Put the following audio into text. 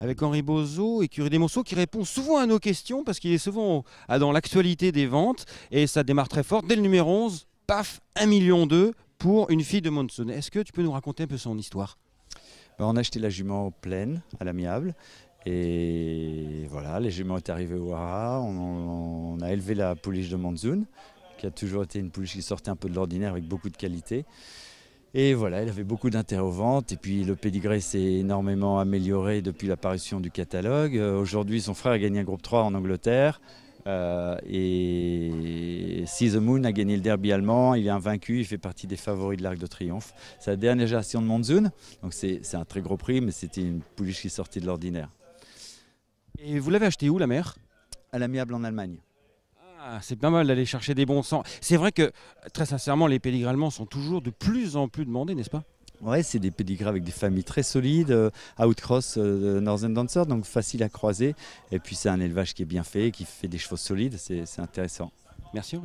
avec Henri Bozo et Curie Desmonceaux qui répondent souvent à nos questions parce qu'il est souvent dans l'actualité des ventes et ça démarre très fort. Dès le numéro 11, paf, 1 million d'eux pour une fille de Monson. Est-ce que tu peux nous raconter un peu son histoire ben, On a acheté la jument pleine, à l'amiable. Et voilà, les juments est arrivés au Hara, on, on, a élevé la pouliche de Monsoon, qui a toujours été une pouliche qui sortait un peu de l'ordinaire avec beaucoup de qualité. Et voilà, elle avait beaucoup d'intérêt aux ventes. Et puis le pedigree s'est énormément amélioré depuis l'apparition du catalogue. Euh, aujourd'hui, son frère a gagné un groupe 3 en Angleterre. Euh, et Si the Moon a gagné le derby allemand, il est vaincu, il fait partie des favoris de l'Arc de Triomphe. C'est la dernière génération de Monsoon, donc c'est un très gros prix, mais c'était une pouliche qui sortait de l'ordinaire. Et vous l'avez acheté où, la mère À l'amiable en Allemagne. Ah, c'est pas mal d'aller chercher des bons sens. C'est vrai que, très sincèrement, les pédigres allemands sont toujours de plus en plus demandés, n'est-ce pas Ouais, c'est des pédigres avec des familles très solides, euh, outcross euh, Northern Dancer, donc facile à croiser. Et puis c'est un élevage qui est bien fait, qui fait des chevaux solides, c'est intéressant. Merci